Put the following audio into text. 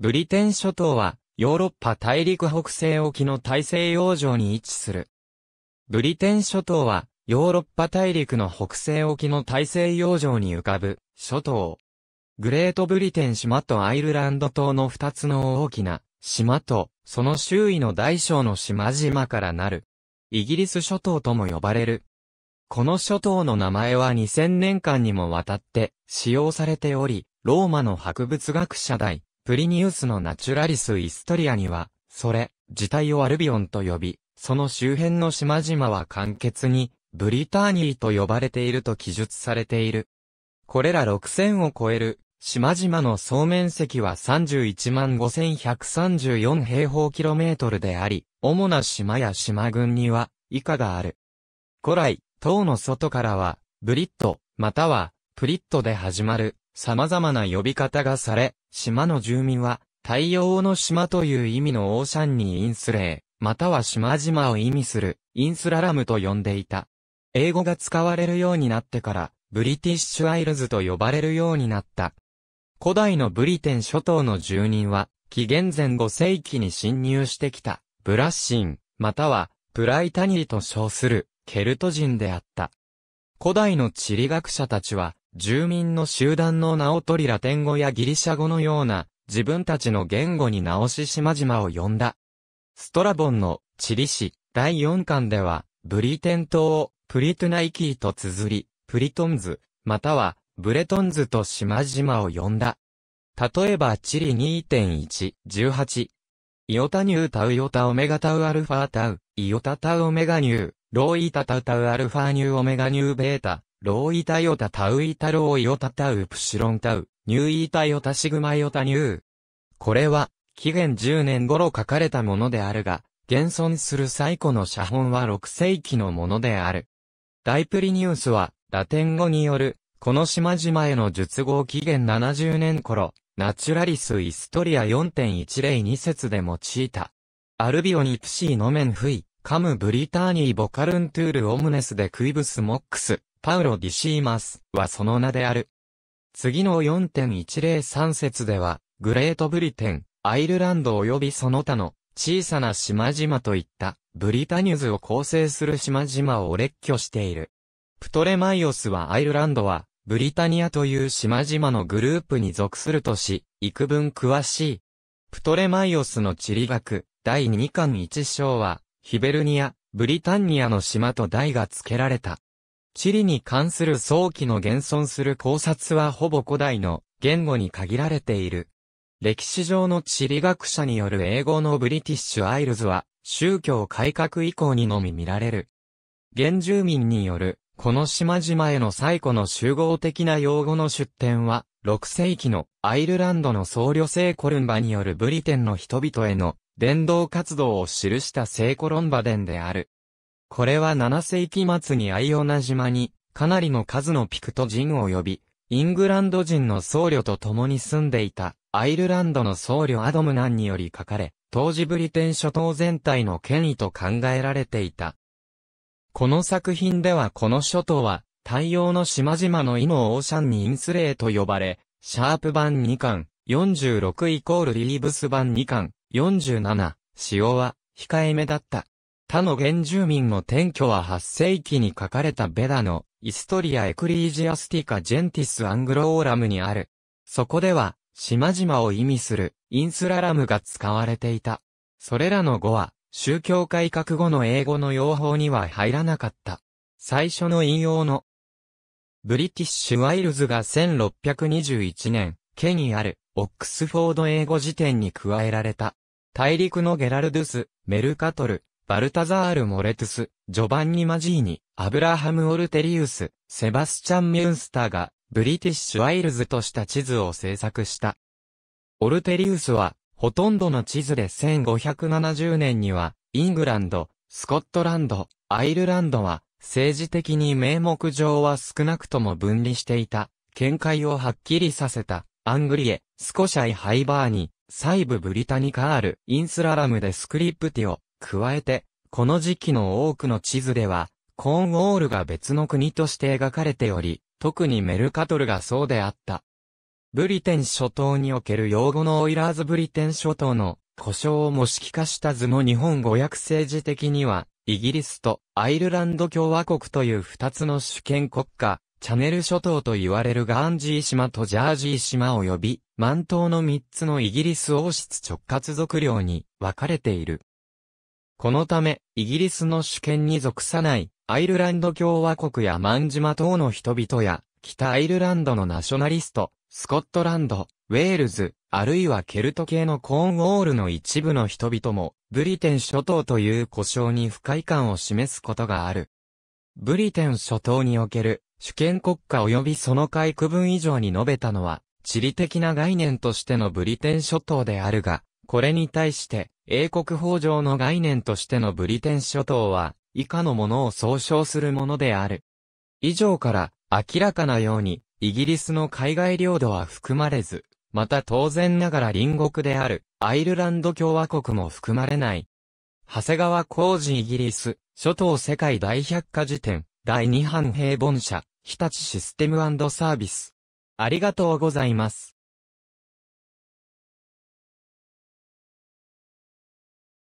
ブリテン諸島は、ヨーロッパ大陸北西沖の大西洋上に位置する。ブリテン諸島は、ヨーロッパ大陸の北西沖の大西洋上に浮かぶ、諸島。グレートブリテン島とアイルランド島の二つの大きな島と、その周囲の大小の島々からなる。イギリス諸島とも呼ばれる。この諸島の名前は2000年間にもわたって使用されており、ローマの博物学者代、プリニウスのナチュラリス・イストリアには、それ、自体をアルビオンと呼び、その周辺の島々は簡潔に、ブリターニーと呼ばれていると記述されている。これら6000を超える、島々の総面積は31万5134平方キロメートルであり、主な島や島群には、以下がある。古来、島の外からは、ブリット、または、プリットで始まる、様々な呼び方がされ、島の住民は、太陽の島という意味のオーシャンにインスレー、または島々を意味する、インスララムと呼んでいた。英語が使われるようになってから、ブリティッシュアイルズと呼ばれるようになった。古代のブリテン諸島の住人は、紀元前5世紀に侵入してきた、ブラッシン、または、プライタニリと称する、ケルト人であった。古代の地理学者たちは、住民の集団の名を取りラテン語やギリシャ語のような自分たちの言語に直し島々を呼んだ。ストラボンのチリ市第4巻ではブリテン島をプリトゥナイキーと綴り、プリトンズ、またはブレトンズと島々を呼んだ。例えばチリ2.1、18。イオタニュータウヨタオメガタウアルファタウ、イオタタウオメガニュー、ローイタタウタウアルファニューオメガニューベータ、ローイタヨタタウイタローイオタタウプシロンタウ、ニューイタヨタシグマヨタニュー。これは、紀元10年頃書かれたものであるが、現存する最古の写本は6世紀のものである。ダイプリニュースは、ラテン語による、この島々への述語紀元70年頃、ナチュラリス・イストリア4.102節で用いた。アルビオニプシーノメンフイ、カムブリターニーボカルントゥールオムネスでクイブスモックス。パウロ・ディシーマスはその名である。次の4.103節では、グレートブリテン、アイルランド及びその他の小さな島々といったブリタニュズを構成する島々を列挙している。プトレマイオスはアイルランドはブリタニアという島々のグループに属するとし、幾分詳しい。プトレマイオスの地理学第2巻1章はヒベルニア、ブリタンニアの島と題が付けられた。地理に関する早期の現存する考察はほぼ古代の言語に限られている。歴史上の地理学者による英語のブリティッシュ・アイルズは宗教改革以降にのみ見られる。原住民によるこの島々への最古の集合的な用語の出典は6世紀のアイルランドの僧侶聖コルンバによるブリテンの人々への伝道活動を記した聖コロンバ伝である。これは7世紀末にアイオナ島に、かなりの数のピクト人を呼び、イングランド人の僧侶と共に住んでいた、アイルランドの僧侶アドムナンにより書かれ、当時ブリテン諸島全体の権威と考えられていた。この作品ではこの諸島は、太陽の島々のイのオーシャンにインスレーと呼ばれ、シャープ版2巻、46イコールリリーブス版2巻、47、塩は控えめだった。他の原住民の転居は8世紀に書かれたベダのイストリア・エクリージアスティカ・ジェンティス・アングローラムにある。そこでは、島々を意味するインスララムが使われていた。それらの語は、宗教改革後の英語の用法には入らなかった。最初の引用の、ブリティッシュ・ワイルズが1621年、ケにある、オックスフォード英語辞典に加えられた。大陸のゲラルドゥス、メルカトル、バルタザール・モレトゥス、ジョバンニ・マジーニ、アブラハム・オルテリウス、セバスチャン・ミュンスターが、ブリティッシュ・ワイルズとした地図を制作した。オルテリウスは、ほとんどの地図で1570年には、イングランド、スコットランド、アイルランドは、政治的に名目上は少なくとも分離していた、見解をはっきりさせた、アングリエ、スコシャイ・ハイバーニ、細部ブリタニカール、インスララムでスクリプティオ、加えて、この時期の多くの地図では、コーンウォールが別の国として描かれており、特にメルカトルがそうであった。ブリテン諸島における用語のオイラーズブリテン諸島の故障を模式化した図の日本語訳政治的には、イギリスとアイルランド共和国という二つの主権国家、チャネル諸島と言われるガンジー島とジャージー島及び、満島の三つのイギリス王室直轄属領に分かれている。このため、イギリスの主権に属さない、アイルランド共和国や万島等の人々や、北アイルランドのナショナリスト、スコットランド、ウェールズ、あるいはケルト系のコーンウォールの一部の人々も、ブリテン諸島という故障に不快感を示すことがある。ブリテン諸島における主権国家及びその回区分以上に述べたのは、地理的な概念としてのブリテン諸島であるが、これに対して、英国法上の概念としてのブリテン諸島は、以下のものを総称するものである。以上から、明らかなように、イギリスの海外領土は含まれず、また当然ながら隣国である、アイルランド共和国も含まれない。長谷川浩二イギリス、諸島世界大百科事典、第2版平凡社、日立システムサービス。ありがとうございます。